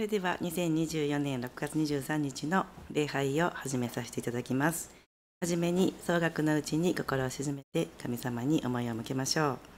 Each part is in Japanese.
それでは2024年6月23日の礼拝を始めさせていただきます。はじめに総額のうちに心を静めて神様に思いを向けましょう。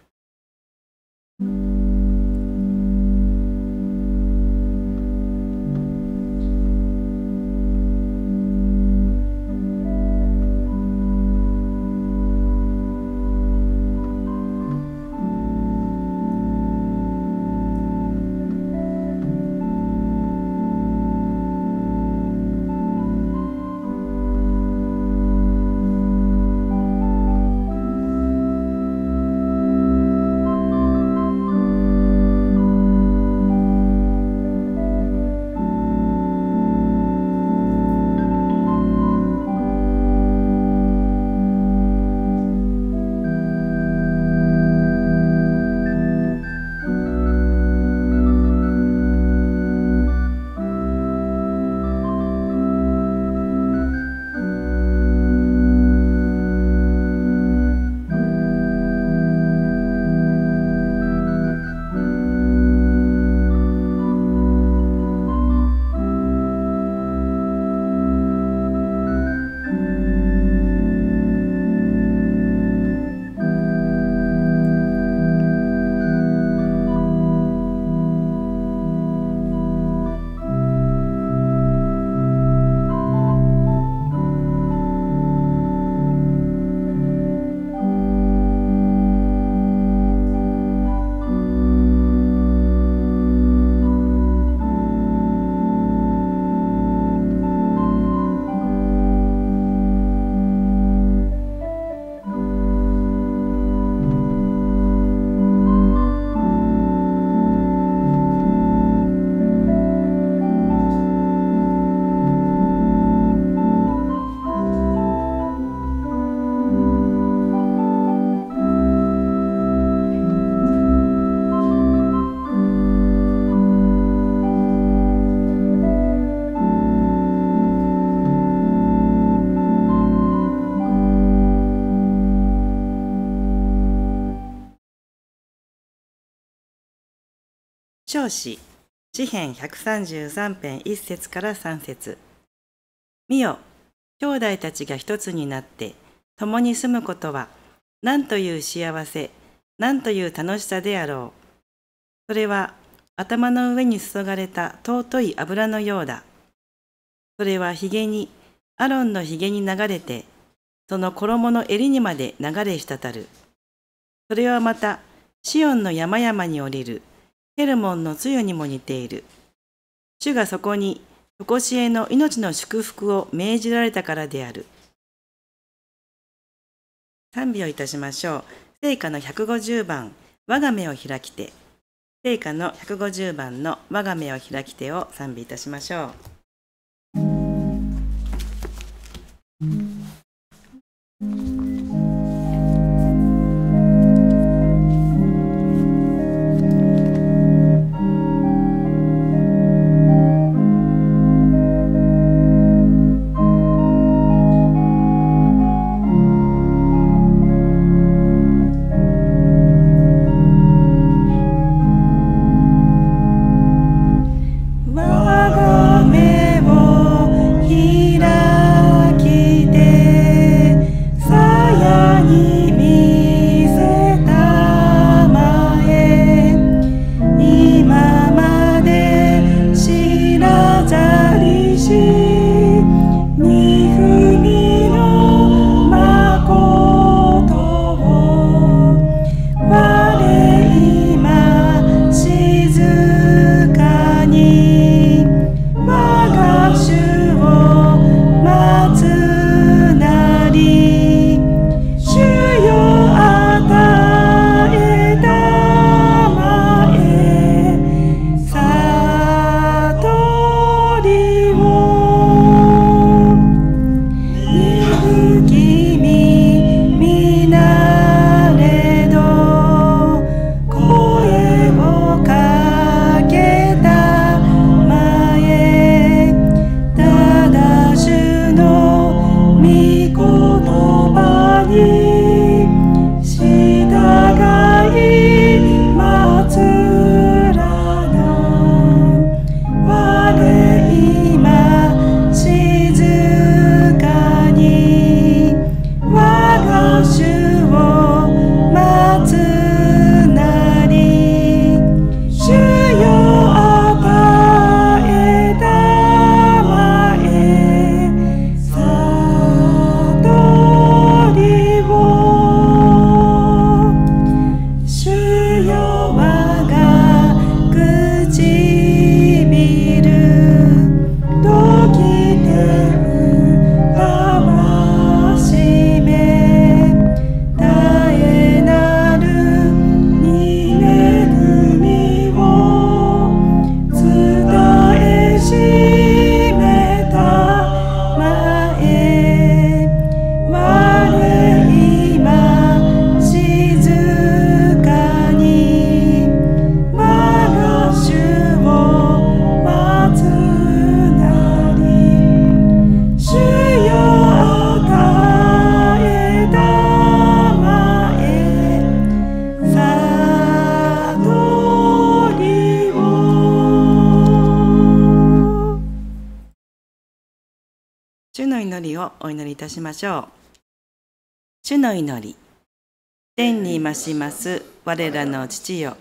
教師詩編133編1節から3節見よ兄弟たちが一つになって共に住むことは何という幸せ何という楽しさであろうそれは頭の上に注がれた尊い油のようだそれはひげにアロンのひげに流れてその衣の襟にまで流れ滴るそれはまたシオンの山々に降りるケルモンのつゆにも似ている。主がそこに、とこしえの命の祝福を命じられたからである。賛美をいたしましょう。聖歌の150番、我が目を開きて。聖歌の150番の我が目を開きてを賛美いたしましょう。t h いたしましょう。主の祈り。天にまします我らの父よ。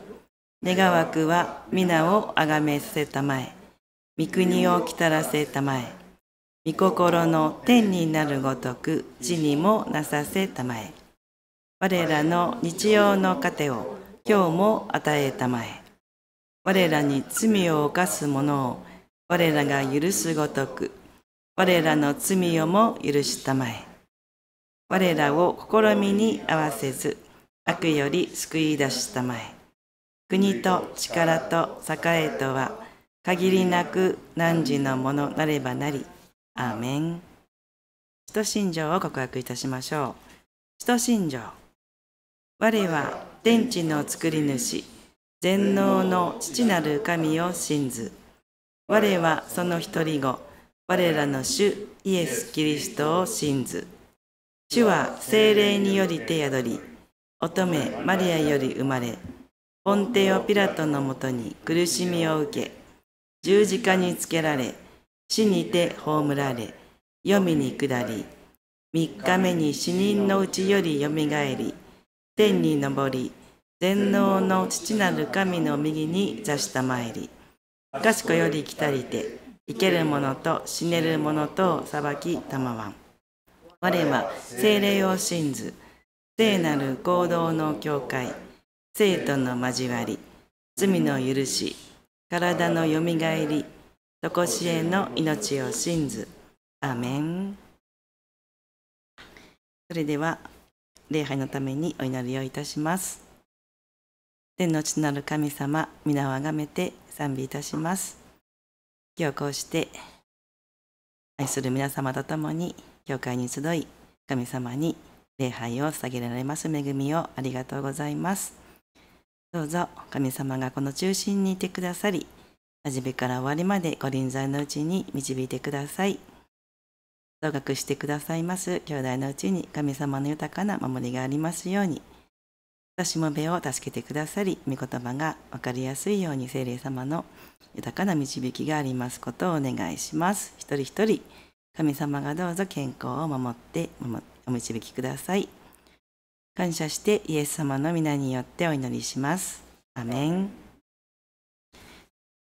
願わくは皆をあがめせたまえ。御国をきたらせたまえ。御心の天になるごとく地にもなさせたまえ。我らの日曜の糧を今日も与えたまえ。我らに罪を犯す者を我らが許すごとく我らの罪をも許したまえ。我らを試みに合わせず、悪より救い出したまえ。国と力と栄とは、限りなく汝のものなればなり。アーメン。使徒信条を告白いたしましょう。使徒信条。我は天地の作り主、全能の父なる神を信ず。我はその一人子。我らの主イエス・キリストを信ず。主は精霊により手宿り、乙女マリアより生まれ、ポンテオ・ピラトのもとに苦しみを受け、十字架につけられ、死にて葬られ、黄泉に下り、三日目に死人のうちよりよみがえり、天に昇り、全能の父なる神の右に座したまえり、かしこより来たりて、生けるものと死ねるものと裁き賜わん。我は聖霊を信ず、聖なる行動の教会、生徒の交わり、罪の許し、体のよみがえり、とこしえの命を信ず。アメン。それでは、礼拝のためにお祈りをいたします。天の地なる神様、皆をあがめて賛美いたします。今日こうして愛する皆様と共に教会に集い神様に礼拝を捧げられます恵みをありがとうございますどうぞ神様がこの中心にいてくださり初めから終わりまでご臨在のうちに導いてください増額してくださいます兄弟のうちに神様の豊かな守りがありますようにしもべを助けてくださり、御言葉が分かりやすいように精霊様の豊かな導きがありますことをお願いします。一人一人、神様がどうぞ健康を守ってお導きください。感謝してイエス様の皆によってお祈りします。アメン。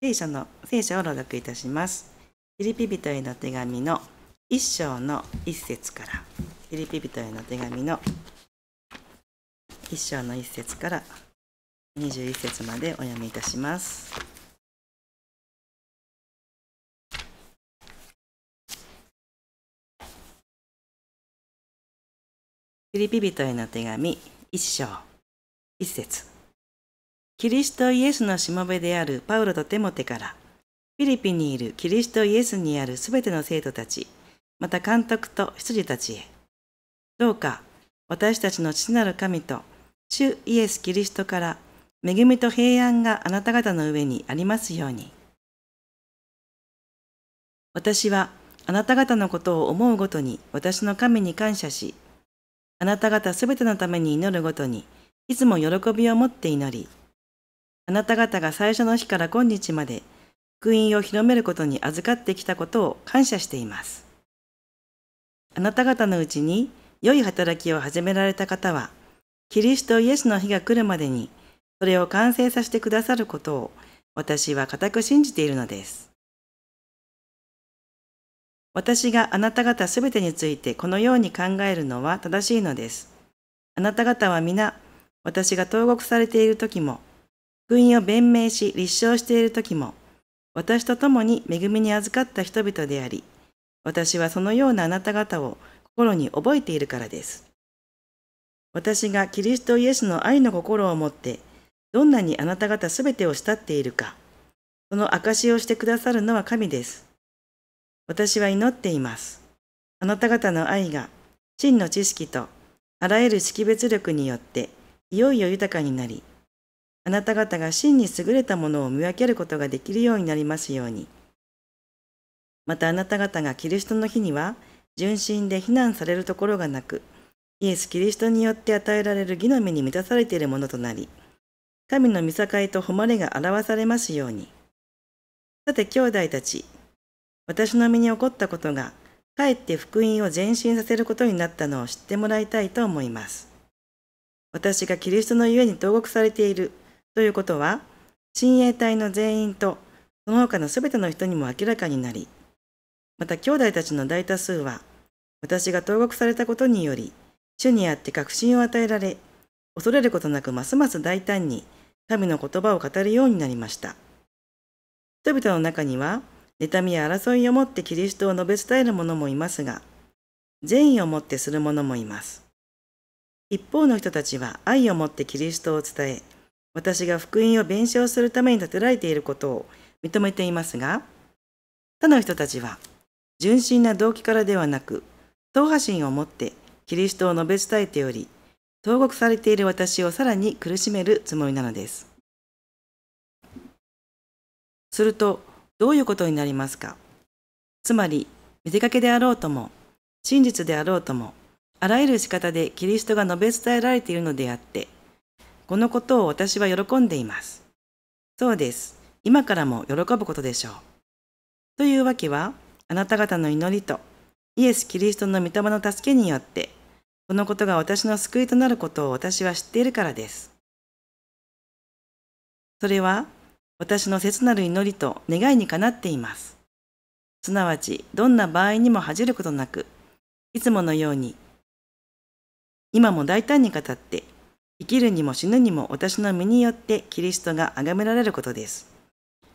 聖書の聖書を朗読いたします。フィリピ人への手紙の1章の1節から、フィリピ人への手紙の一章の一節から十一節までお読みいたします。フィリピ人への手紙一章一節キリストイエスのしもべであるパウロとテモテからフィリピにいるキリストイエスにあるすべての生徒たちまた監督と羊たちへどうか私たちの父なる神と主イエス・キリストから恵みと平安があなた方の上にありますように。私はあなた方のことを思うごとに私の神に感謝し、あなた方すべてのために祈るごとに、いつも喜びを持って祈り、あなた方が最初の日から今日まで、福音を広めることに預かってきたことを感謝しています。あなた方のうちに良い働きを始められた方は、キリストイエスの日が来るまでに、それを完成させてくださることを、私は固く信じているのです。私があなた方すべてについてこのように考えるのは正しいのです。あなた方は皆、私が投獄されている時も、福音を弁明し立証している時も、私と共に恵みに預かった人々であり、私はそのようなあなた方を心に覚えているからです。私がキリストイエスの愛の心を持って、どんなにあなた方すべてを慕っているか、その証しをしてくださるのは神です。私は祈っています。あなた方の愛が、真の知識と、あらゆる識別力によって、いよいよ豊かになり、あなた方が真に優れたものを見分けることができるようになりますように。またあなた方がキリストの日には、純真で非難されるところがなく、イエス・キリストによって与えられる義の実に満たされているものとなり、神の見境と誉れが表されますように。さて兄弟たち、私の身に起こったことが、かえって福音を前進させることになったのを知ってもらいたいと思います。私がキリストのゆえに投獄されているということは、親衛隊の全員とその他の全ての人にも明らかになり、また兄弟たちの大多数は、私が投獄されたことにより、主にあって確信を与えられ、恐れることなくますます大胆に神の言葉を語るようになりました。人々の中には、妬みや争いをもってキリストを述べ伝える者もいますが、善意をもってする者もいます。一方の人たちは愛をもってキリストを伝え、私が福音を弁償するために建てられていることを認めていますが、他の人たちは、純真な動機からではなく、党派心を持ってキリストを述べ伝えており、投獄されている私をさらに苦しめるつもりなのです。すると、どういうことになりますかつまり、見せかけであろうとも、真実であろうとも、あらゆる仕方でキリストが述べ伝えられているのであって、このことを私は喜んでいます。そうです。今からも喜ぶことでしょう。というわけは、あなた方の祈りとイエス・キリストの御霊の助けによって、このことが私の救いとなることを私は知っているからです。それは、私の切なる祈りと願いにかなっています。すなわち、どんな場合にも恥じることなく、いつものように、今も大胆に語って、生きるにも死ぬにも私の身によってキリストが崇められることです。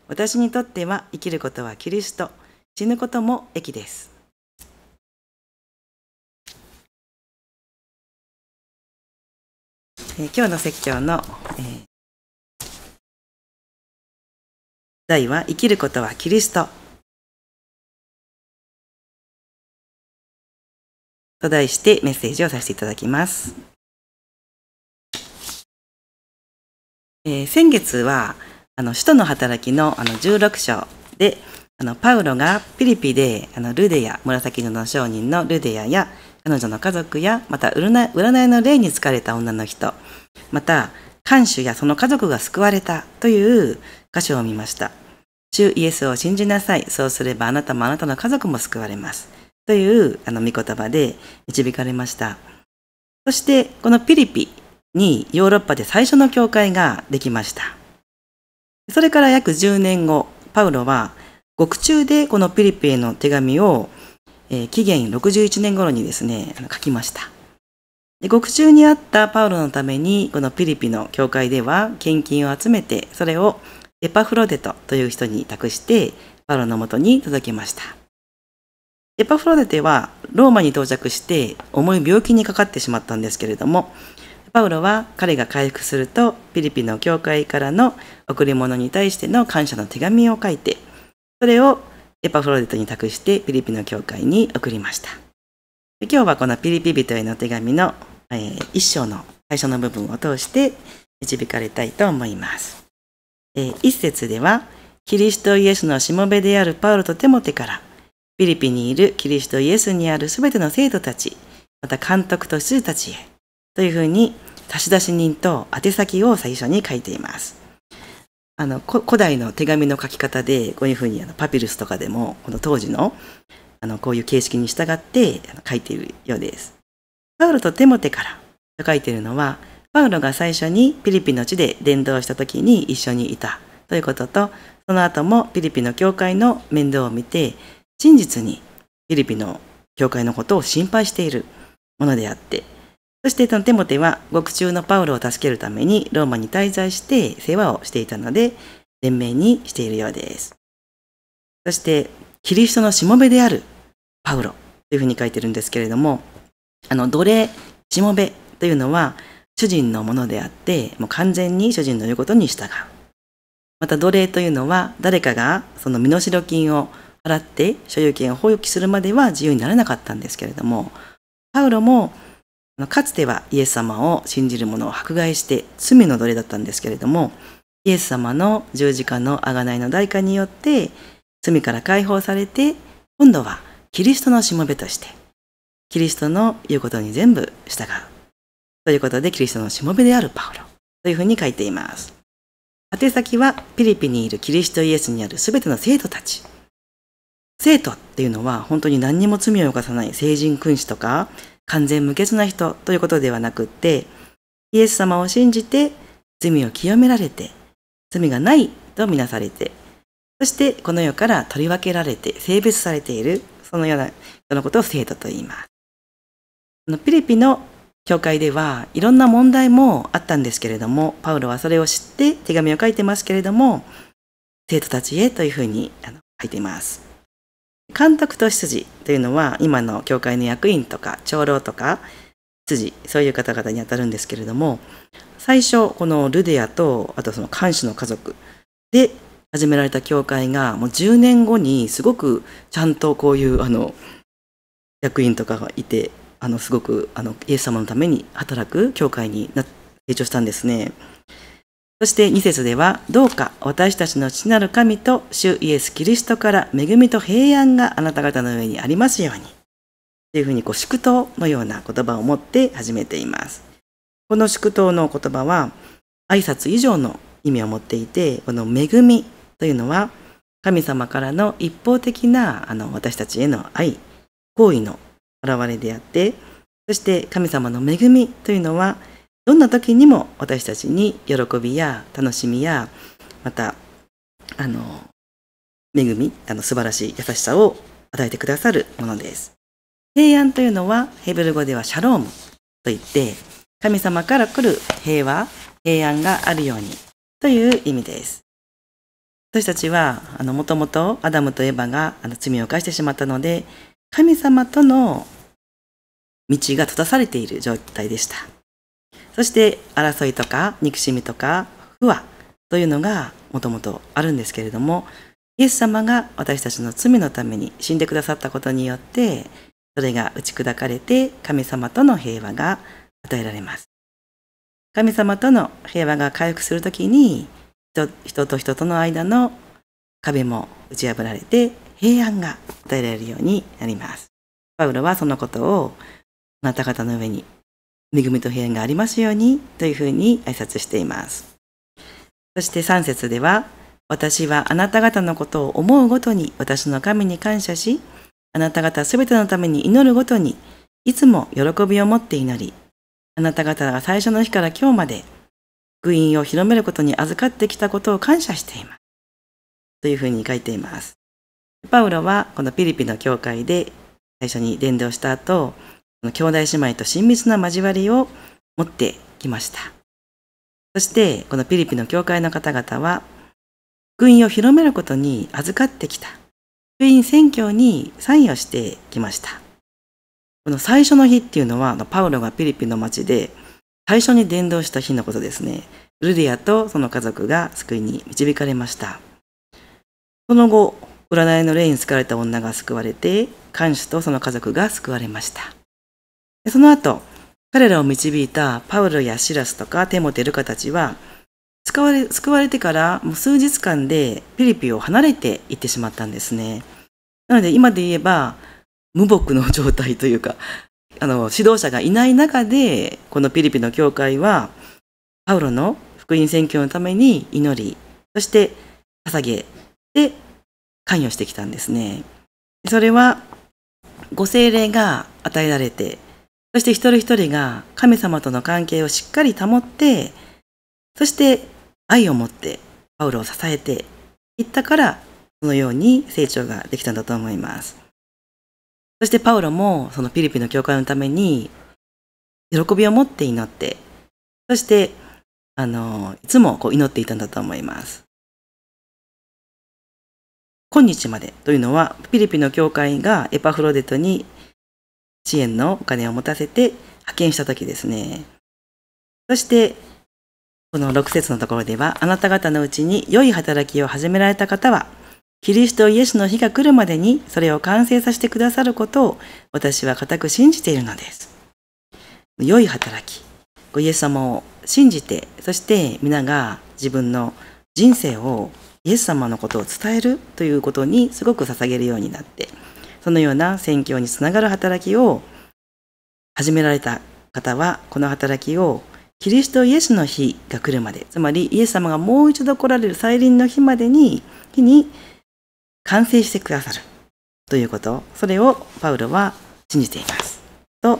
私にとっては生きることはキリスト、死ぬことも益です。え今日の説教の、えー、題は「生きることはキリスト」と題してメッセージをさせていただきます。えー、先月はあの「使徒の働きの」あの16章であのパウロがピリピであのルデヤ紫色の商人のルデヤや「彼女の家族や、また占いの霊に疲れた女の人、また、看守やその家族が救われたという箇所を見ました。主イエスを信じなさい。そうすればあなたもあなたの家族も救われます。というあの御言葉で導かれました。そしてこのピリピにヨーロッパで最初の教会ができました。それから約10年後、パウロは獄中でこのピリピへの手紙をえー、紀元61年頃にですね、書きました。で獄中にあったパウロのために、このピリピの教会では献金を集めて、それをエパフロデトという人に託して、パウロのもとに届けました。エパフロデテはローマに到着して重い病気にかかってしまったんですけれども、パウロは彼が回復すると、ピリピの教会からの贈り物に対しての感謝の手紙を書いて、それをエパフロデトに託してピリピの教会に送りました。今日はこのピリピ人への手紙の、えー、一章の最初の部分を通して導かれたいと思います。えー、一節では、キリストイエスのしもべであるパウロとテモテから、フィリピにいるキリストイエスにあるすべての生徒たち、また監督と執事たちへ、というふうに差出人と宛先を最初に書いています。あの古代の手紙の書き方でこういうふうにあのパピルスとかでもこの当時のあのこういう形式に従って書いているようです。パウロとテモテからと書いているのはパウロが最初にピリピの地で伝道した時に一緒にいたということとその後もピリピの教会の面倒を見て真実にピリピの教会のことを心配しているものであってそしてテモテは獄中のパウロを助けるためにローマに滞在して世話をしていたので、連名にしているようです。そして、キリストのしもべであるパウロというふうに書いてるんですけれども、あの、奴隷、しもべというのは主人のものであって、もう完全に主人の言うことに従う。また奴隷というのは誰かがその身代金を払って所有権を放棄するまでは自由にならなかったんですけれども、パウロもかつてはイエス様を信じる者を迫害して罪の奴隷だったんですけれども、イエス様の十字架の贖いの代価によって罪から解放されて、今度はキリストのしもべとして、キリストの言うことに全部従う。ということで、キリストのしもべであるパウロというふうに書いています。宛先はピリピにいるキリストイエスにあるすべての生徒たち。生徒っていうのは本当に何にも罪を犯さない聖人君子とか完全無欠な人ということではなくって、イエス様を信じて罪を清められて、罪がないとみなされて、そしてこの世から取り分けられて、性別されている、そのような人のことを生徒と言います。ピリピの教会ではいろんな問題もあったんですけれども、パウロはそれを知って手紙を書いてますけれども、生徒たちへというふうに書いています。監督と執事というのは今の教会の役員とか長老とか執事そういう方々にあたるんですけれども最初このルデアとあとその監視の家族で始められた教会がもう10年後にすごくちゃんとこういうあの役員とかがいてあのすごくあのイエス様のために働く教会に成長したんですね。そして2節では、どうか私たちの父なる神と主イエス・キリストから恵みと平安があなた方の上にありますように。というふうにこう祝祷のような言葉を持って始めています。この祝祷の言葉は挨拶以上の意味を持っていて、この恵みというのは神様からの一方的なあの私たちへの愛、行為の表れであって、そして神様の恵みというのはどんな時にも私たちに喜びや楽しみやまたあの恵みあの素晴らしい優しさを与えてくださるものです。平安というのはヘブル語ではシャロームといって神様から来る平和平安があるようにという意味です。私たちはあのもともとアダムとエヴァがあの罪を犯してしまったので神様との道が閉ざされている状態でした。そして争いとか憎しみとか不和というのがもともとあるんですけれどもイエス様が私たちの罪のために死んでくださったことによってそれが打ち砕かれて神様との平和が与えられます神様との平和が回復するときに人と人との間の壁も打ち破られて平安が与えられるようになりますパウロはそのことをあなた方の上に恵みと平安がありますようにというふうに挨拶しています。そして3節では、私はあなた方のことを思うごとに私の神に感謝し、あなた方すべてのために祈るごとに、いつも喜びを持って祈り、あなた方が最初の日から今日まで、福音を広めることに預かってきたことを感謝しています。というふうに書いています。パウロはこのピリピの教会で最初に伝道した後、兄弟姉妹と親密な交わりを持ってきました。そして、このピリピの教会の方々は、福音を広めることに預かってきた。福音宣教に参与してきました。この最初の日っていうのは、パウロがピリピの町で最初に伝道した日のことですね。ルリアとその家族が救いに導かれました。その後、占いの霊にかれた女が救われて、看守とその家族が救われました。その後、彼らを導いたパウロやシラスとかテモテルカたちは、救われ救われてからもう数日間でピリピを離れていってしまったんですね。なので今で言えば無牧の状態というか、あの、指導者がいない中で、このフィリピの教会は、パウロの福音宣教のために祈り、そして捧げて関与してきたんですね。それは、ご精霊が与えられて、そして一人一人が神様との関係をしっかり保って、そして愛を持ってパウロを支えていったから、そのように成長ができたんだと思います。そしてパウロもそのピリピの教会のために、喜びを持って祈って、そして、あの、いつもこう祈っていたんだと思います。今日までというのは、ピリピの教会がエパフロデトに支援のお金を持たせて派遣した時ですね。そして、この6節のところでは、あなた方のうちに良い働きを始められた方は、キリストイエスの日が来るまでにそれを完成させてくださることを私は固く信じているのです。良い働き。イエス様を信じて、そして皆が自分の人生をイエス様のことを伝えるということにすごく捧げるようになって、そのような宣教につながる働きを始められた方は、この働きをキリストイエスの日が来るまで、つまりイエス様がもう一度来られる再臨の日までに、日に完成してくださるということ、それをパウロは信じています。と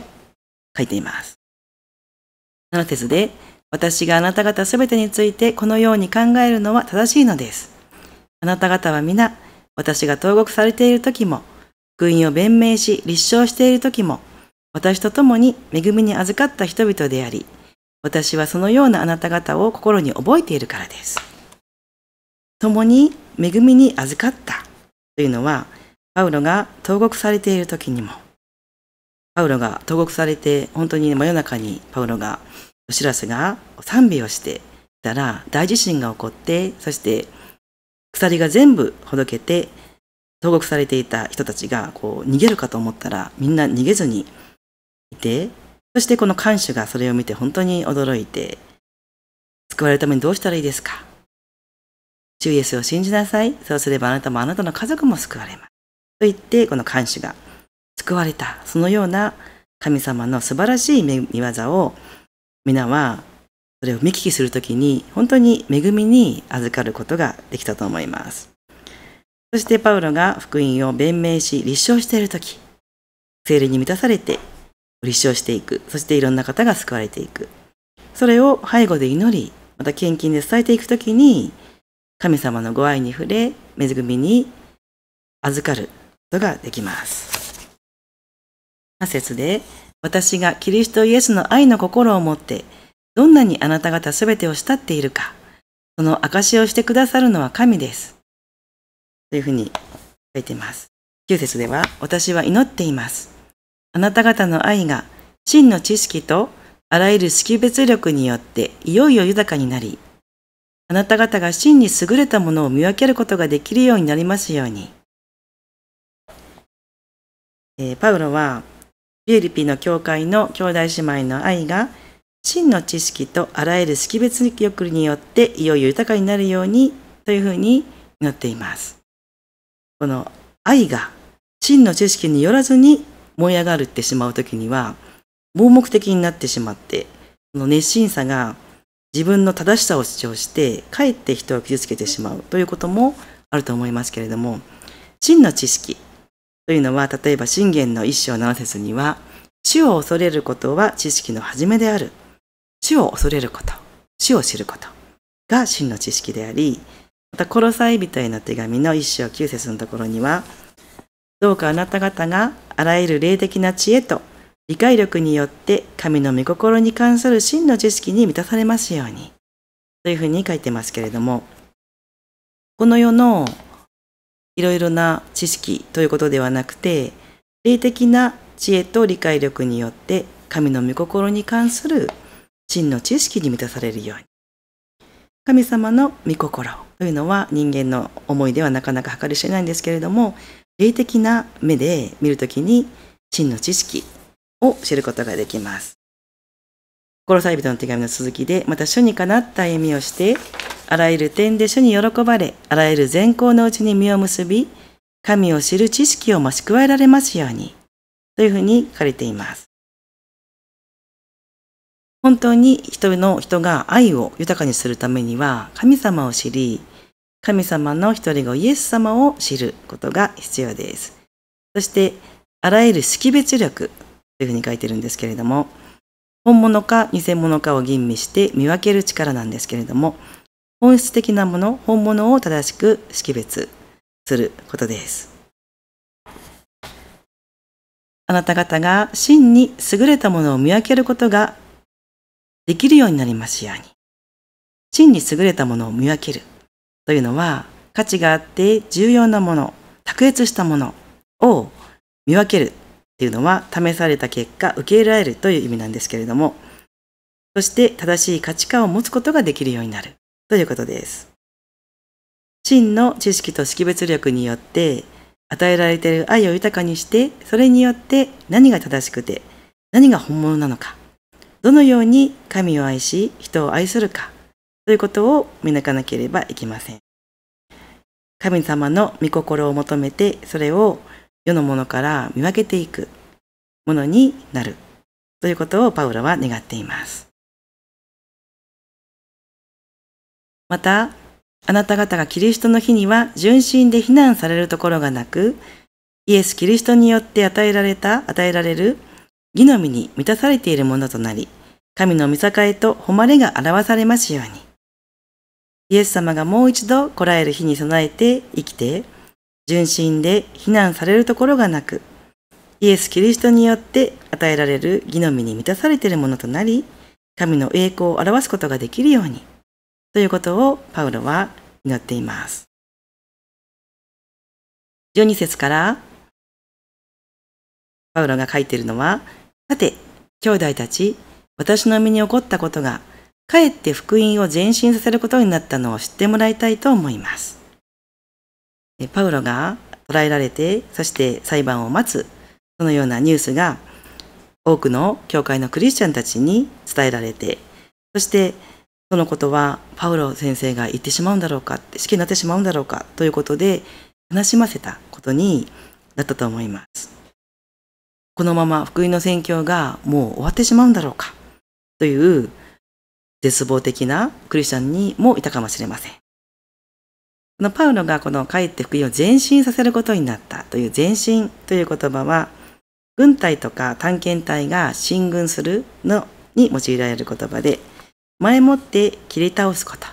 書いています。7節で、私があなた方すべてについてこのように考えるのは正しいのです。あなた方は皆、私が投獄されている時も、福音を弁明し立証している時も、私と共に恵みに預かった人々であり、私はそのようなあなた方を心に覚えているからです。共に恵みに預かったというのは、パウロが投獄されている時にも、パウロが投獄されて、本当に真夜中にパウロが、お知らせが賛美をしてたら大地震が起こって、そして鎖が全部ほどけて、投獄されていた人たちがこう逃げるかと思ったらみんな逃げずにいてそしてこの看守がそれを見て本当に驚いて救われるためにどうしたらいいですか主イエスを信じなさいそうすればあなたもあなたの家族も救われますと言ってこの看守が救われたそのような神様の素晴らしい見業を皆はそれを見聞きするときに本当に恵みに預かることができたと思います。そしてパウロが福音を弁明し立証している時聖霊に満たされて立証していくそしていろんな方が救われていくそれを背後で祈りまた献金で伝えていく時に神様のご愛に触れ恵みに預かることができます仮説で私がキリストイエスの愛の心を持ってどんなにあなた方全てを慕っているかその証しをしてくださるのは神ですというふうに書いています。9節では、私は祈っています。あなた方の愛が、真の知識とあらゆる識別力によっていよいよ豊かになり、あなた方が真に優れたものを見分けることができるようになりますように。えー、パウロは、ュエリピの教会の兄弟姉妹の愛が、真の知識とあらゆる識別力によっていよいよ豊かになるようにというふうに祈っています。この愛が真の知識によらずに燃え上がるってしまう時には盲目的になってしまってその熱心さが自分の正しさを主張してかえって人を傷つけてしまうということもあると思いますけれども真の知識というのは例えば信玄の一章せ節には死を恐れることは知識の初めである死を恐れること死を知ることが真の知識でありまた、コロサイ人への手紙の一章九節のところには、どうかあなた方があらゆる霊的な知恵と理解力によって神の御心に関する真の知識に満たされますように。というふうに書いてますけれども、この世のいろいろな知識ということではなくて、霊的な知恵と理解力によって神の御心に関する真の知識に満たされるように。神様の御心というのは人間の思いではなかなか計り知れないんですけれども霊的な目で見るときに真の知識を知ることができます。殺され人の手紙の続きでまた主にかなった意味をしてあらゆる点で主に喜ばれあらゆる善行のうちに身を結び神を知る知識を増し加えられますようにというふうに書かれています。本当に人の人が愛を豊かにするためには神様を知り神様の一人ごイエス様を知ることが必要です。そしてあらゆる識別力というふうに書いてるんですけれども本物か偽物かを吟味して見分ける力なんですけれども本質的なもの本物を正しく識別することです。あなた方が真に優れたものを見分けることができるようになりますように。真に優れたものを見分けるというのは価値があって重要なもの、卓越したものを見分けるというのは試された結果受け入れられるという意味なんですけれども、そして正しい価値観を持つことができるようになるということです。真の知識と識別力によって与えられている愛を豊かにして、それによって何が正しくて何が本物なのかどのように神を愛し人を愛するかということを見抜かなければいけません。神様の御心を求めてそれを世のものから見分けていくものになるということをパウロは願っています。また、あなた方がキリストの日には純真で非難されるところがなく、イエス・キリストによって与えられた、与えられる義の実に満たされているものとなり、神の見境と誉れが表されますように。イエス様がもう一度こらえる日に備えて生きて、純真で非難されるところがなく、イエス・キリストによって与えられる義の実に満たされているものとなり、神の栄光を表すことができるように、ということをパウロは祈っています。12節から、パウロが書いているのは、さて、兄弟たち、私の身に起こったことが、かえって福音を前進させることになったのを知ってもらいたいと思います。パウロが捕らえられて、そして裁判を待つ、そのようなニュースが、多くの教会のクリスチャンたちに伝えられて、そして、そのことはパウロ先生が言ってしまうんだろうか、死刑になってしまうんだろうかということで、悲しませたことになったと思います。このまま福井の宣教がもう終わってしまうんだろうかという絶望的なクリスチャンにもいたかもしれません。このパウロがこの帰って福音を前進させることになったという前進という言葉は軍隊とか探検隊が進軍するのに用いられる言葉で前もって切り倒すこと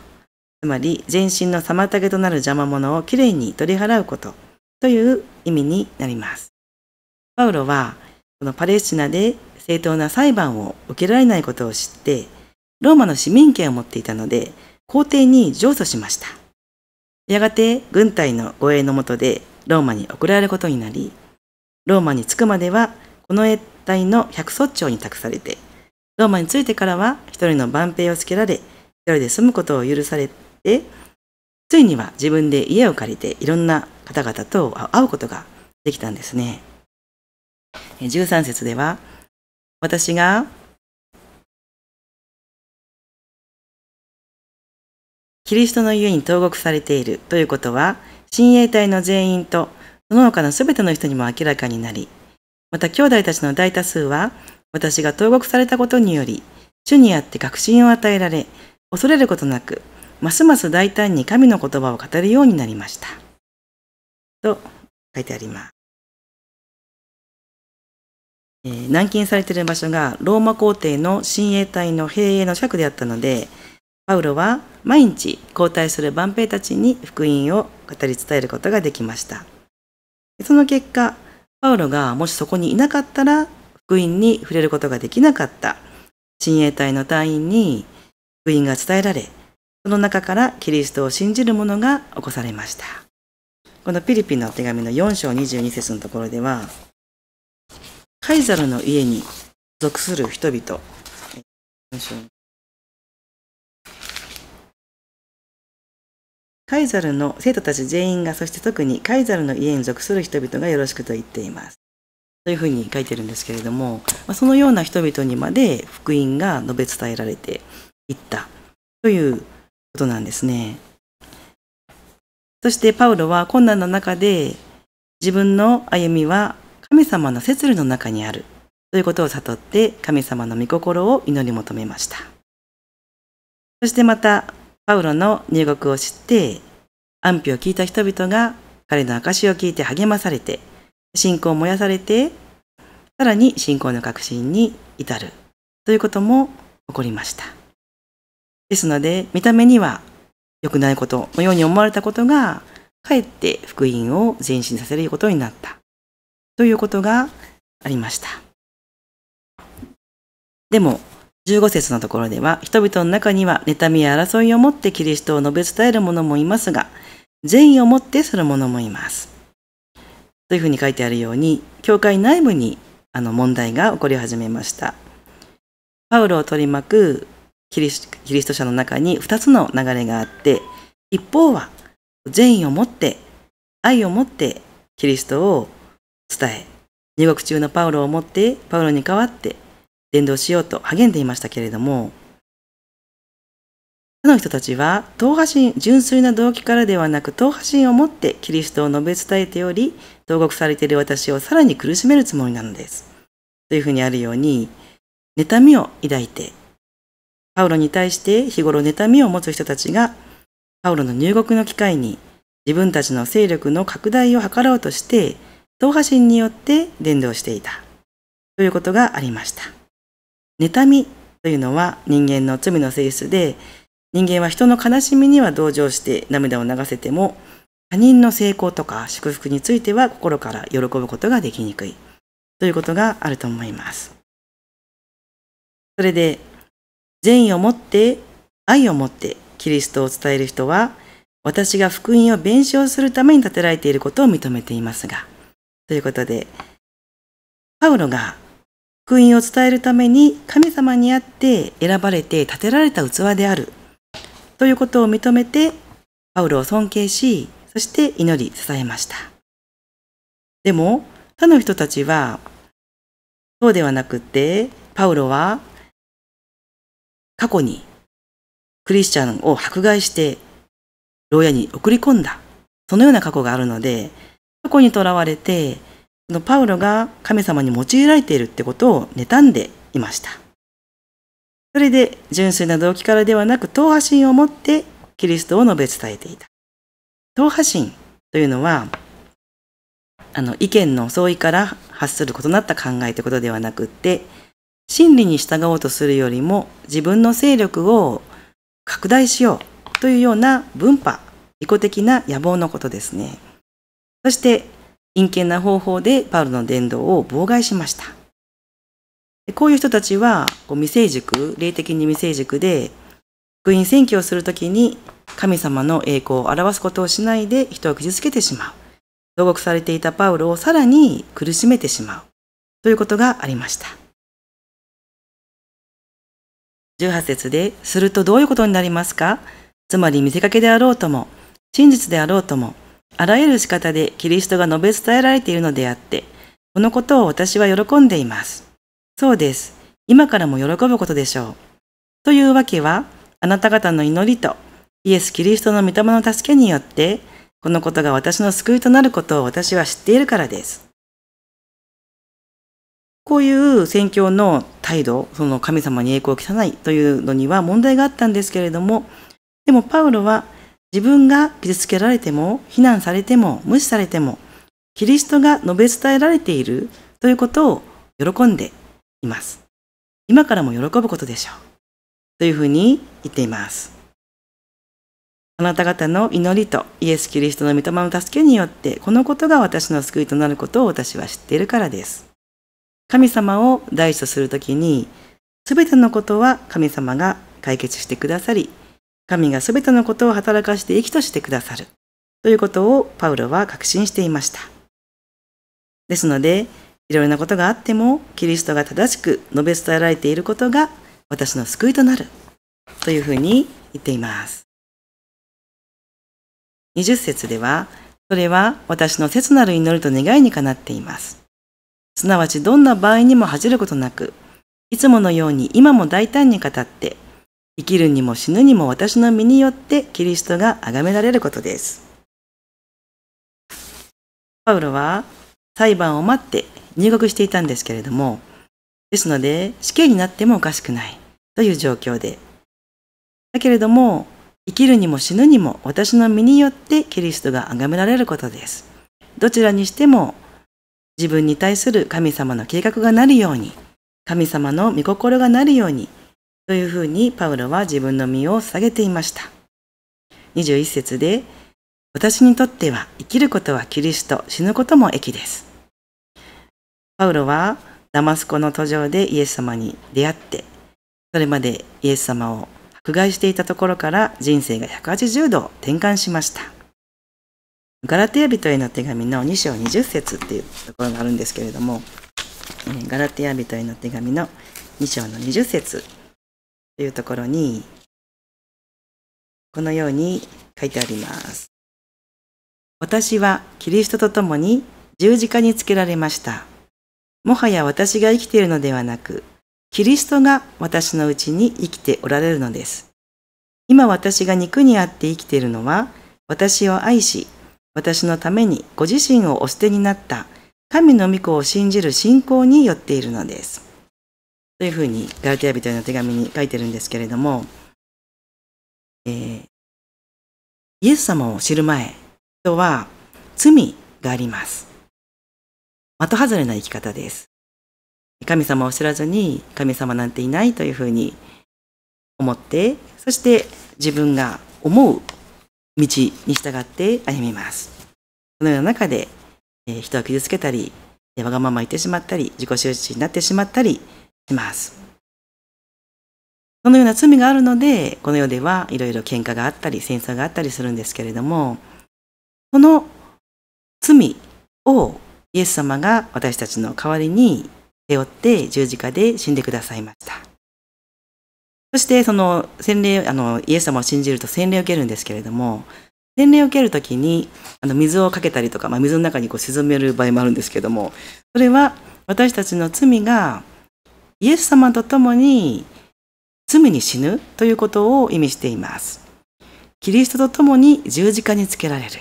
つまり全身の妨げとなる邪魔者をきれいに取り払うことという意味になりますパウロはこのパレスチナで正当な裁判を受けられないことを知って、ローマの市民権を持っていたので、皇帝に上訴しました。やがて軍隊の護衛のもとでローマに送られることになり、ローマに着くまではこの越隊の百卒長に託されて、ローマに着いてからは一人の万兵をつけられ、一人で住むことを許されて、ついには自分で家を借りていろんな方々と会うことができたんですね。13節では、私がキリストの家に投獄されているということは、親衛隊の全員とその他の全ての人にも明らかになり、また兄弟たちの大多数は、私が投獄されたことにより、主にあって確信を与えられ、恐れることなく、ますます大胆に神の言葉を語るようになりました。と書いてあります。軟禁されている場所がローマ皇帝の親衛隊の兵営の近くであったのでパウロは毎日交代する万兵たちに福音を語り伝えることができましたその結果パウロがもしそこにいなかったら福音に触れることができなかった親衛隊の隊員に福音が伝えられその中からキリストを信じる者が起こされましたこのピリピンの手紙の4章22節のところではカイザルの家に属する人々。カイザルの生徒たち全員が、そして特にカイザルの家に属する人々がよろしくと言っています。というふうに書いてるんですけれども、まそのような人々にまで福音が述べ伝えられていったということなんですね。そしてパウロは困難の中で自分の歩みは神様の摂理の中にあるということを悟って神様の御心を祈り求めました。そしてまた、パウロの入国を知って、安否を聞いた人々が彼の証を聞いて励まされて、信仰を燃やされて、さらに信仰の確信に至るということも起こりました。ですので、見た目には良くないことのように思われたことが、かえって福音を前進させることになった。ということがありました。でも、15節のところでは、人々の中には妬みや争いをもってキリストを述べ伝える者もいますが、善意をもってする者もいます。というふうに書いてあるように、教会内部にあの問題が起こり始めました。パウロを取り巻くキリスト者の中に2つの流れがあって、一方は善意を持って、愛を持ってキリストを伝え、入国中のパウロを持って、パウロに代わって伝道しようと励んでいましたけれども、他の人たちは、党派心、純粋な動機からではなく、党派心を持ってキリストを述べ伝えており、投獄されている私をさらに苦しめるつもりなのです。というふうにあるように、妬みを抱いて、パウロに対して日頃妬みを持つ人たちが、パウロの入国の機会に自分たちの勢力の拡大を図ろうとして、党派心によって伝道していたということがありました。妬みというのは人間の罪の性質で、人間は人の悲しみには同情して涙を流せても、他人の成功とか祝福については心から喜ぶことができにくいということがあると思います。それで、善意を持って、愛を持ってキリストを伝える人は、私が福音を弁償するために建てられていることを認めていますが、ということで、パウロが福音を伝えるために神様にあって選ばれて建てられた器であるということを認めて、パウロを尊敬し、そして祈り支えました。でも、他の人たちは、そうではなくって、パウロは過去にクリスチャンを迫害して牢屋に送り込んだ、そのような過去があるので、そこにとらわれて、パウロが神様に用いられているってことを妬んでいました。それで純粋な動機からではなく、党派心を持ってキリストを述べ伝えていた。党派心というのは、あの意見の相違から発する異なった考えということではなくって、真理に従おうとするよりも自分の勢力を拡大しようというような分派、自己的な野望のことですね。そして、陰険な方法でパウロの伝道を妨害しました。こういう人たちは、未成熟、霊的に未成熟で、福音宣教をするときに、神様の栄光を表すことをしないで人を傷つけてしまう。投獄されていたパウロをさらに苦しめてしまう。ということがありました。18節で、するとどういうことになりますかつまり見せかけであろうとも、真実であろうとも、あらゆる仕方でキリストが述べ伝えられているのであって、このことを私は喜んでいます。そうです。今からも喜ぶことでしょう。というわけは、あなた方の祈りと、イエス・キリストの御霊の助けによって、このことが私の救いとなることを私は知っているからです。こういう宣教の態度、その神様に栄光を汚いというのには問題があったんですけれども、でもパウロは自分が傷つけられても、非難されても、無視されても、キリストが述べ伝えられているということを喜んでいます。今からも喜ぶことでしょう。というふうに言っています。あなた方の祈りとイエス・キリストの御霊の助けによって、このことが私の救いとなることを私は知っているからです。神様を大事とするときに、すべてのことは神様が解決してくださり、神が全てのことを働かして生きとしてくださる。ということをパウロは確信していました。ですので、いろいろなことがあっても、キリストが正しく述べ伝えられていることが、私の救いとなる。というふうに言っています。20節では、それは私の切なる祈りと願いにかなっています。すなわちどんな場合にも恥じることなく、いつものように今も大胆に語って、生きるにも死ぬにも私の身によってキリストが崇められることです。パウロは裁判を待って入国していたんですけれども、ですので死刑になってもおかしくないという状況で、だけれども生きるにも死ぬにも私の身によってキリストが崇められることです。どちらにしても自分に対する神様の計画がなるように、神様の御心がなるように、というふうにパウロは自分の身を下げていました。21節で、私にとっては生きることはキリスト、死ぬことも益です。パウロはダマスコの途上でイエス様に出会って、それまでイエス様を迫害していたところから人生が180度転換しました。ガラテヤ人への手紙の2章20節っていうところがあるんですけれども、ガラテヤ人への手紙の2章の20節というところに、このように書いてあります。私はキリストと共に十字架につけられました。もはや私が生きているのではなく、キリストが私のうちに生きておられるのです。今私が肉にあって生きているのは、私を愛し、私のためにご自身をお捨てになった神の御子を信じる信仰によっているのです。というふうにガルテア人への手紙に書いてるんですけれども、えー、イエス様を知る前、人は罪があります。的外れな生き方です。神様を知らずに神様なんていないというふうに思って、そして自分が思う道に従って歩みます。このような中で、えー、人を傷つけたり、わがまま言ってしまったり、自己周知になってしまったり、ます。そのような罪があるので、この世ではいろいろ喧嘩があったり、戦争があったりするんですけれども、この罪をイエス様が私たちの代わりに背負って十字架で死んでくださいました。そしてその洗礼あのイエス様を信じると洗礼を受けるんですけれども洗礼を受ける時にあの水をかけたりとか、まあ、水の中にこう沈める場合もあるんですけどもそれは私たちの罪がイエス様と共に罪に死ぬということを意味しています。キリストと共に十字架につけられる。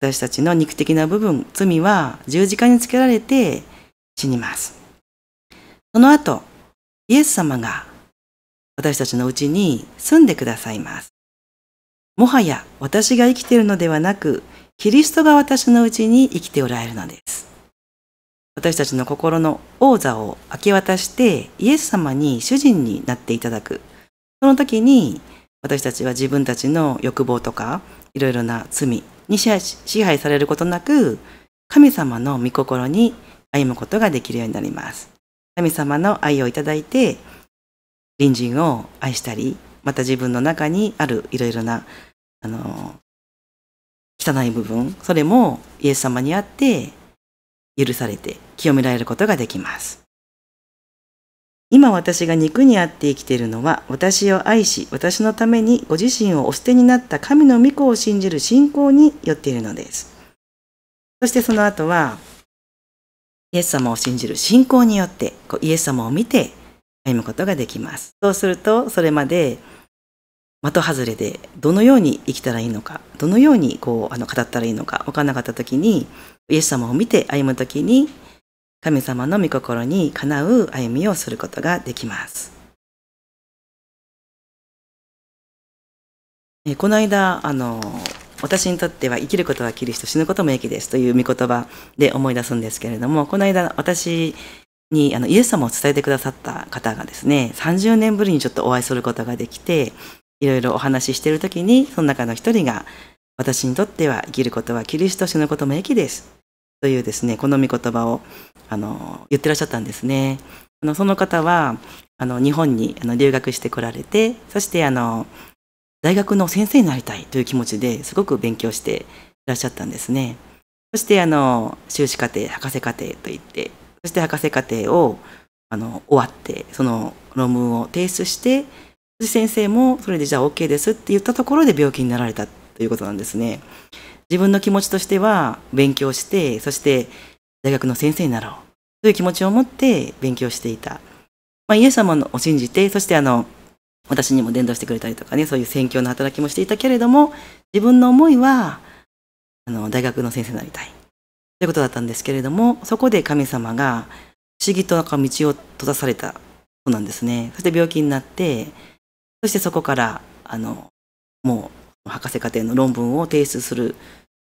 私たちの肉的な部分、罪は十字架につけられて死にます。その後、イエス様が私たちのうちに住んでくださいます。もはや私が生きているのではなく、キリストが私のうちに生きておられるのです。私たちの心の王座を明け渡してイエス様に主人になっていただくその時に私たちは自分たちの欲望とかいろいろな罪に支配されることなく神様の御心に歩むことができるようになります神様の愛をいただいて隣人を愛したりまた自分の中にあるいろいろなあの汚い部分それもイエス様にあって許されて清められることができます。今私が肉にあって生きているのは私を愛し私のためにご自身をお捨てになった神の御子を信じる信仰によっているのです。そしてその後はイエス様を信じる信仰によってこうイエス様を見て歩むことができます。そうするとそれまで的外れでどのように生きたらいいのかどのようにこうあの語ったらいいのか分からなかった時にイエス様を見て歩むときに、神様の御心にかなう歩みをすることができます。えこの間、あの、私にとっては生きることはキリスト、死ぬことも益ですという御言葉で思い出すんですけれども、この間私にあのイエス様を伝えてくださった方がですね、30年ぶりにちょっとお会いすることができて、いろいろお話ししているきに、その中の一人が、私にとっては生きることはキリスト、死ぬことも益ですというですね、この御言葉をあの言ってらっしゃったんですね。あのその方はあの日本にあの留学してこられて、そしてあの大学の先生になりたいという気持ちですごく勉強していらっしゃったんですね。そしてあの修士課程、博士課程といって、そして博士課程をあの終わって、その論文を提出して、先生もそれでじゃあ OK ですって言ったところで病気になられたということなんですね。自分の気持ちとしては勉強して、そして大学の先生になろうという気持ちを持って勉強していた。まあ、イエス様を信じて、そしてあの、私にも伝道してくれたりとかね、そういう宣教の働きもしていたけれども、自分の思いは、あの、大学の先生になりたい。ということだったんですけれども、そこで神様が不思議とか道を閉ざされたそうなんですね。そして病気になって、そしてそこから、あの、もう博士課程の論文を提出する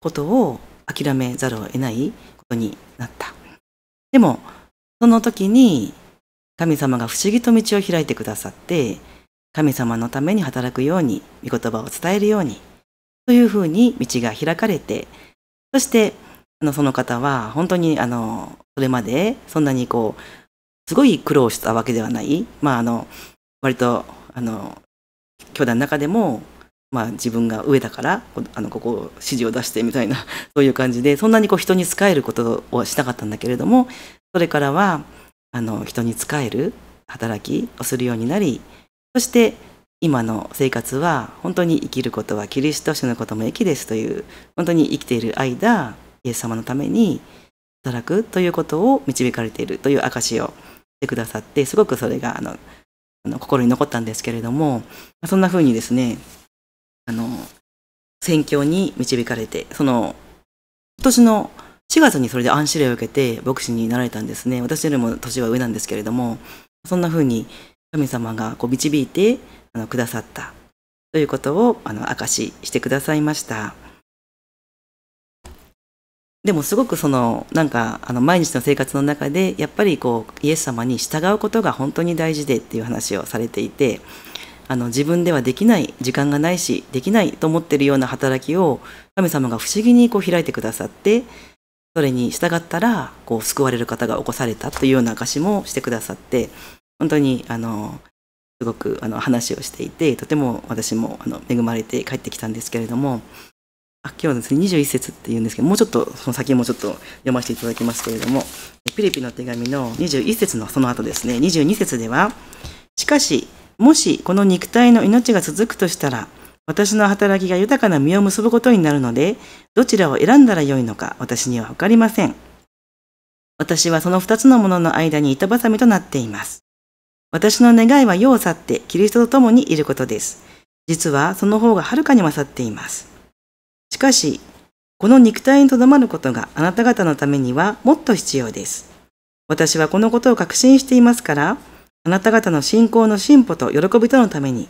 ことを諦めざるを得ないことになった。でも、その時に神様が不思議と道を開いてくださって、神様のために働くように、御言葉を伝えるように、というふうに道が開かれて、そして、あのその方は本当にあのそれまでそんなにこうすごい苦労したわけではないまああの割とあの教団の中でもまあ、自分が上だからあのここを指示を出してみたいな そういう感じでそんなにこう人に仕えることをしたかったんだけれどもそれからはあの人に仕える働きをするようになりそして今の生活は本当に生きることはキリスト主のことも益ですという本当に生きている間イエス様のために働くということを導かれているという証をしてくださってすごくそれがあのあの心に残ったんですけれどもそんな風にですねあの、宣教に導かれて、その、今年の4月にそれで安心令を受けて牧師になられたんですね。私よりも年は上なんですけれども、そんな風に神様がこう導いてあのくださったということをあの明かししてくださいました。でもすごくそのなんかあの毎日の生活の中でやっぱりこうイエス様に従うことが本当に大事でっていう話をされていてあの自分ではできない時間がないしできないと思ってるような働きを神様が不思議にこう開いてくださってそれに従ったらこう救われる方が起こされたというような証もしてくださって本当にあのすごくあの話をしていてとても私もあの恵まれて帰ってきたんですけれどもあ今日はですね21節っていうんですけどもうちょっとその先もちょっと読ませていただきますけれどもピリピの手紙の21節のその後ですね22節では「しかしもしこの肉体の命が続くとしたら、私の働きが豊かな実を結ぶことになるので、どちらを選んだらよいのか私にはわかりません。私はその二つのものの間に板挟みとなっています。私の願いは世を去ってキリストと共にいることです。実はその方がはるかに勝っています。しかし、この肉体にとどまることがあなた方のためにはもっと必要です。私はこのことを確信していますから、あなた方の信仰の進歩と喜びとのために、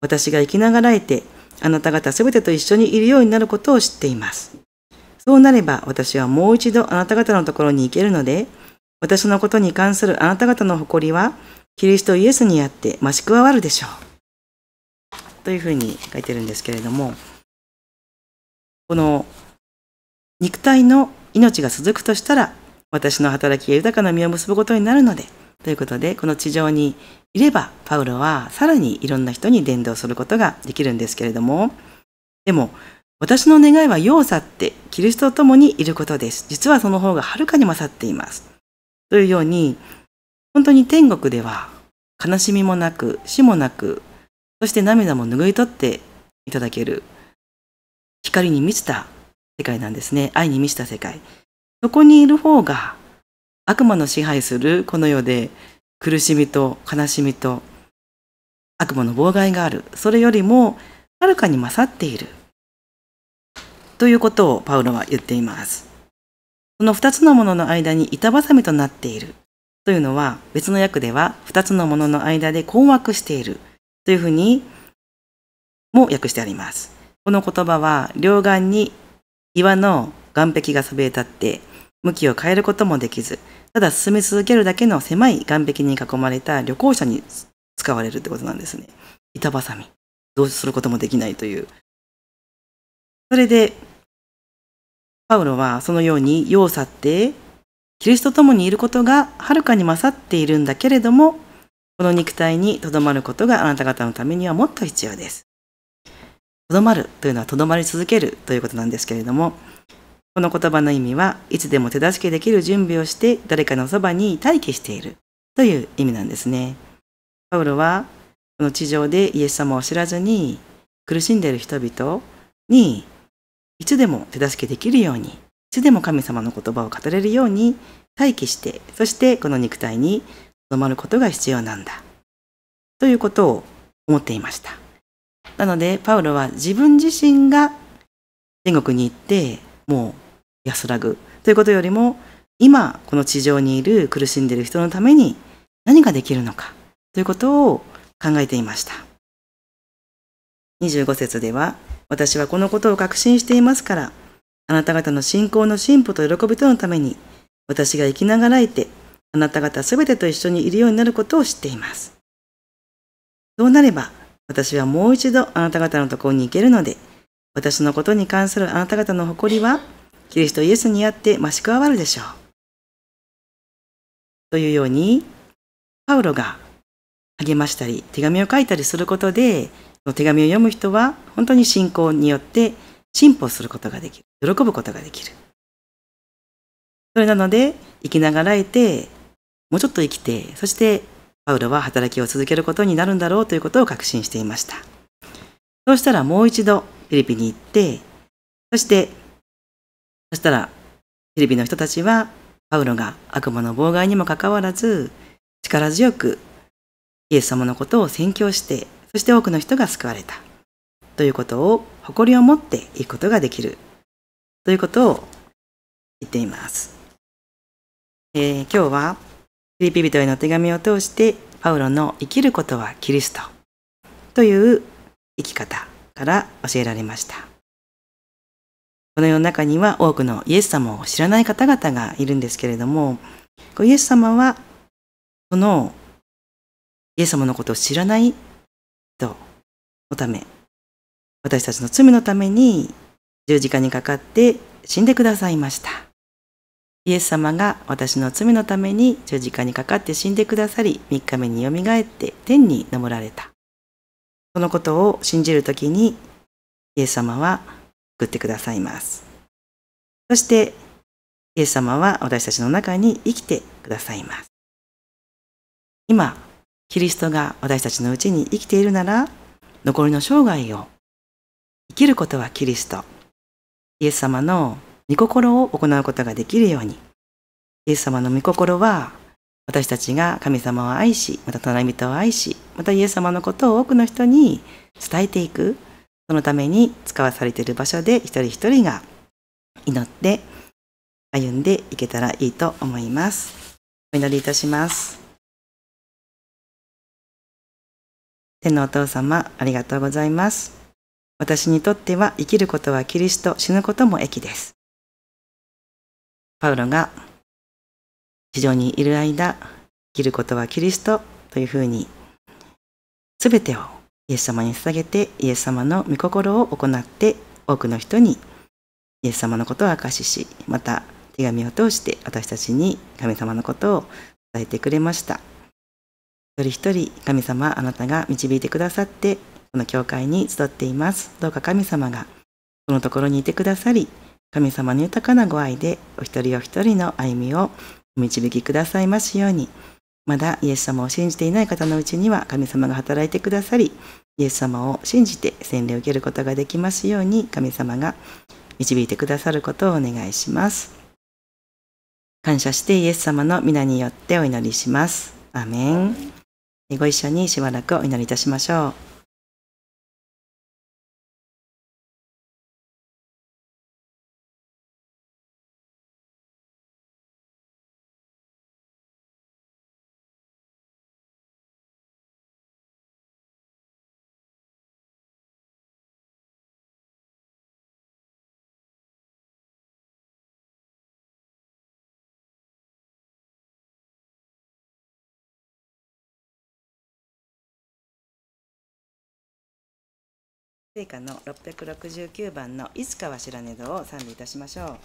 私が生きながらえて、あなた方すべてと一緒にいるようになることを知っています。そうなれば、私はもう一度あなた方のところに行けるので、私のことに関するあなた方の誇りは、キリストイエスにあって増し加わるでしょう。というふうに書いてるんですけれども、この肉体の命が続くとしたら、私の働きが豊かな実を結ぶことになるので、ということで、この地上にいれば、パウロはさらにいろんな人に伝道することができるんですけれども、でも、私の願いは世を去って、キリストと共にいることです。実はその方がはるかに勝っています。というように、本当に天国では、悲しみもなく、死もなく、そして涙も拭い取っていただける、光に満ちた世界なんですね。愛に満ちた世界。そこにいる方が、悪魔の支配するこの世で苦しみと悲しみと悪魔の妨害があるそれよりもはるかに勝っているということをパウロは言っていますこの2つのものの間に板挟みとなっているというのは別の訳では2つのものの間で困惑しているというふうにも訳してありますこの言葉は両岸に岩の岩壁がそびえ立って向きを変えることもできずただ進み続けるだけの狭い岸壁に囲まれた旅行者に使われるってことなんですね。板挟み。どうすることもできないという。それで、パウロはそのように、世を去って、キリストと共にいることがはるかに勝っているんだけれども、この肉体にとどまることがあなた方のためにはもっと必要です。とどまるというのはとどまり続けるということなんですけれども、この言葉の意味はいつでも手助けできる準備をして誰かのそばに待機しているという意味なんですね。パウロはこの地上でイエス様を知らずに苦しんでいる人々にいつでも手助けできるようにいつでも神様の言葉を語れるように待機してそしてこの肉体にとまることが必要なんだということを思っていました。なのでパウロは自分自身が天国に行ってもう安らぐということよりも今この地上にいる苦しんでいる人のために何ができるのかということを考えていました25節では私はこのことを確信していますからあなた方の信仰の進歩と喜びとのために私が生きながらいてあなた方すべてと一緒にいるようになることを知っていますそうなれば私はもう一度あなた方のところに行けるので私のことに関するあなた方の誇りはキリストイエスにあって増し加わるでしょう。というように、パウロが励ましたり、手紙を書いたりすることで、手紙を読む人は本当に信仰によって進歩することができる。喜ぶことができる。それなので、生きながらえて、もうちょっと生きて、そして、パウロは働きを続けることになるんだろうということを確信していました。そうしたらもう一度、フィリピンに行って、そして、そしたら、テレビの人たちは、パウロが悪魔の妨害にもかかわらず、力強くイエス様のことを宣教して、そして多くの人が救われた。ということを、誇りを持っていくことができる。ということを言っています。えー、今日は、フィリピ人への手紙を通して、パウロの生きることはキリストという生き方から教えられました。この世の中には多くのイエス様を知らない方々がいるんですけれども、イエス様は、このイエス様のことを知らない人のため、私たちの罪のために十字架にかかって死んでくださいました。イエス様が私の罪のために十字架にかかって死んでくださり、3日目によみがえって天に昇られた。そのことを信じるときに、イエス様は送ってくださいます。そして、イエス様は私たちの中に生きてくださいます。今、キリストが私たちのうちに生きているなら、残りの生涯を生きることはキリスト、イエス様の御心を行うことができるように、イエス様の御心は私たちが神様を愛し、また隣人を愛し、またイエス様のことを多くの人に伝えていく、そのために使わされている場所で一人一人が祈って歩んでいけたらいいと思います。お祈りいたします。天のお父様、ありがとうございます。私にとっては生きることはキリスト、死ぬことも益です。パウロが地上にいる間、生きることはキリストというふうに、すべてをイエス様に捧げて、イエス様の御心を行って、多くの人にイエス様のことを証しし、また手紙を通して私たちに神様のことを伝えてくれました。一人一人神様あなたが導いてくださって、この教会に集っています。どうか神様がこのところにいてくださり、神様の豊かなご愛でお一人お一人の歩みをお導きくださいますように。まだイエス様を信じていない方のうちには神様が働いてくださり、イエス様を信じて洗礼を受けることができますように神様が導いてくださることをお願いします。感謝してイエス様の皆によってお祈りします。アメン。ご一緒にしばらくお祈りいたしましょう。定価の669番のいつかは知らねどを賛美いたしましょう。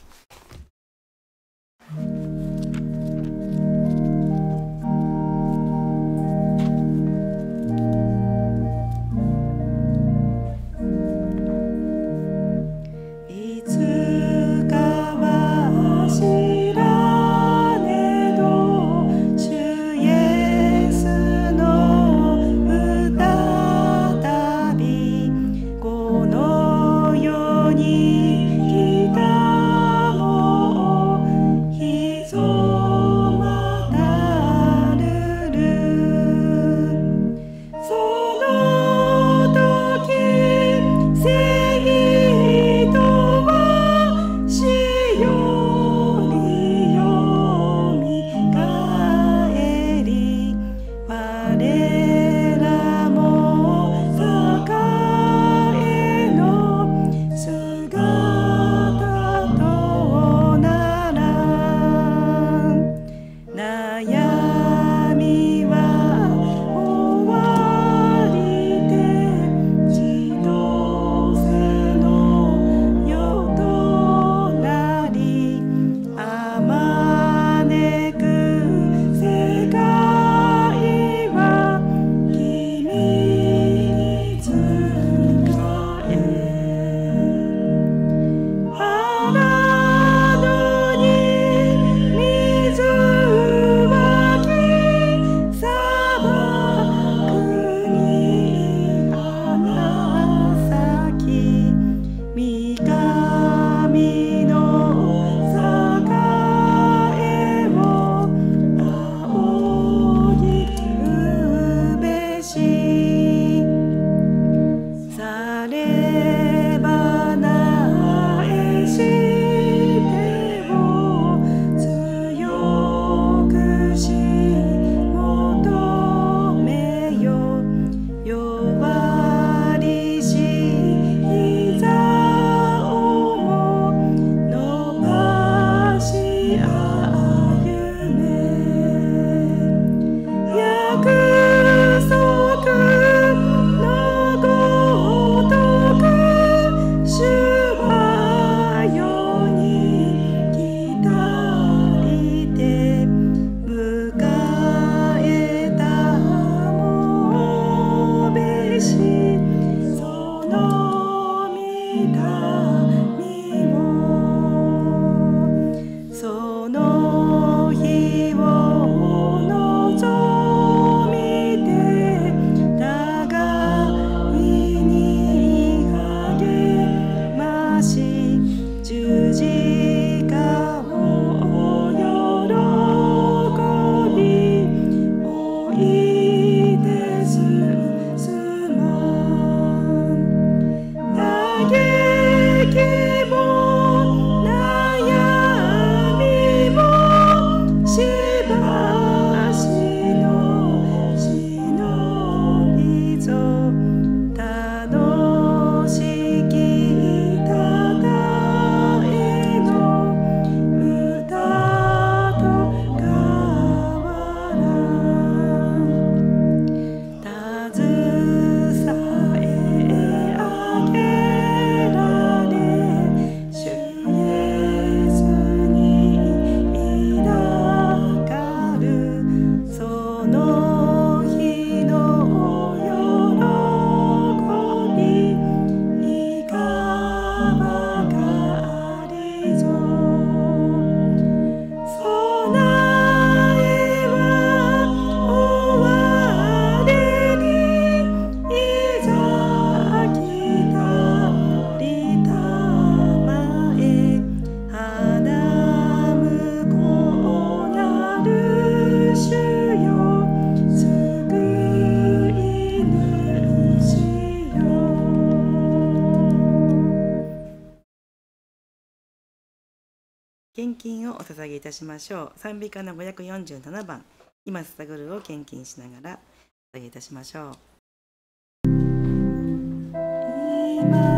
献金をお捧げいたしましょう賛美歌の547番「今捧ぐる」を献金しながらお捧げいたしましょう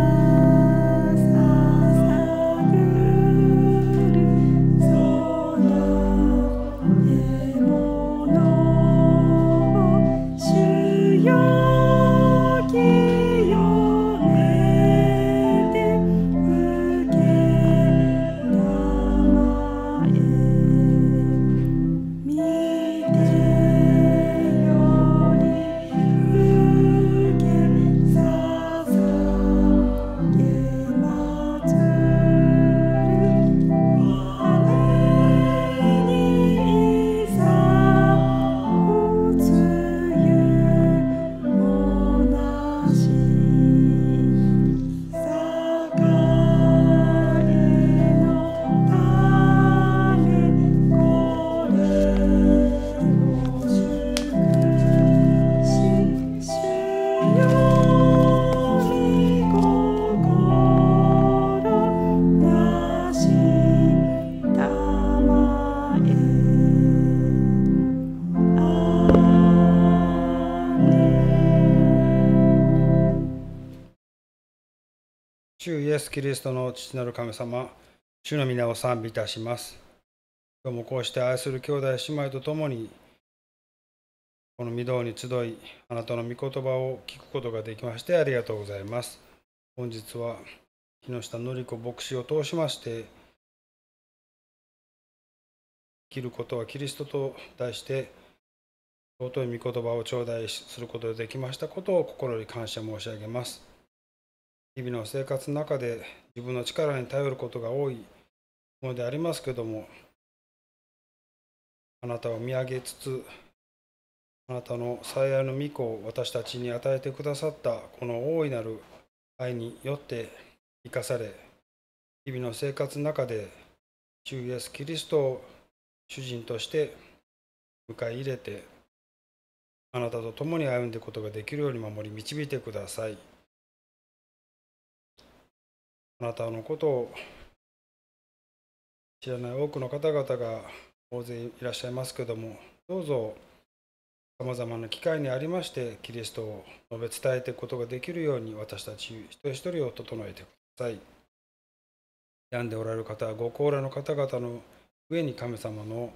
主イエス・キリストの父なる神様、主の皆を賛美いたします。今日もこうして愛する兄弟姉妹と共に、この御堂に集い、あなたの御言葉を聞くことができましてありがとうございます。本日は、木下典子牧師を通しまして、生きることはキリストと題して、尊い御言葉を頂戴することができましたことを心に感謝申し上げます。日々の生活の中で自分の力に頼ることが多いものでありますけどもあなたを見上げつつあなたの最愛の御子を私たちに与えてくださったこの大いなる愛によって生かされ日々の生活の中で主イエス・キリストを主人として迎え入れてあなたと共に歩んでいくことができるように守り導いてください。あなたのことを知らない多くの方々が大勢いらっしゃいますけどもどうぞさまざまな機会にありましてキリストを述べ伝えていくことができるように私たち一人一人を整えてください病んでおられる方ご高齢の方々の上に神様の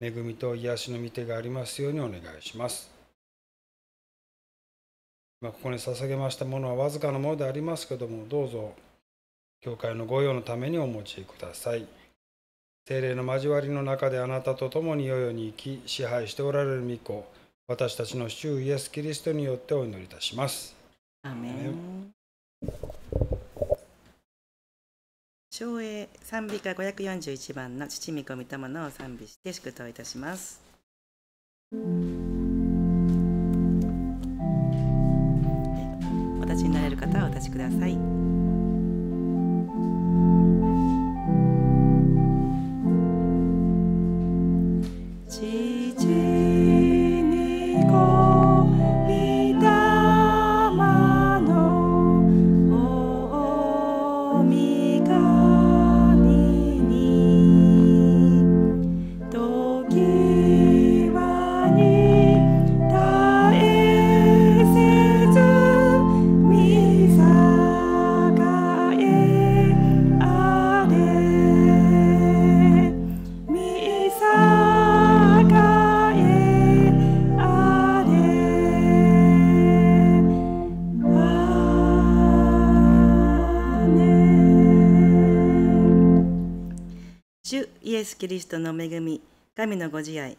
恵みと癒しの御手がありますようにお願いします今ここに捧げましたものはわずかなものでありますけどもどうぞ教会の御用のためにお持ちください。精霊の交わりの中であなたと共に世々に生き、支配しておられる御子、私たちの主イエス・キリストによってお祈りいたします。アメン。昭栄賛美歌541番の父御子御霊のを賛美して祝祷いたします。お立ちになれる方はお立ちください。エス・キリストの恵み、神のご自愛、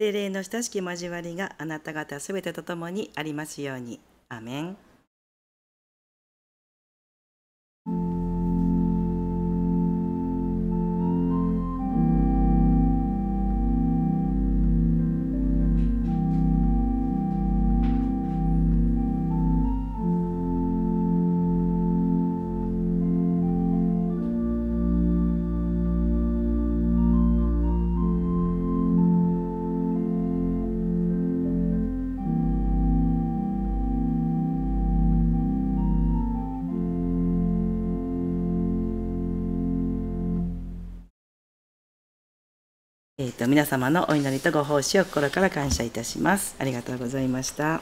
聖霊の親しき交わりがあなた方すべてとともにありますように。アメン。と皆様のお祈りとご奉仕を心から感謝いたします。ありがとうございました。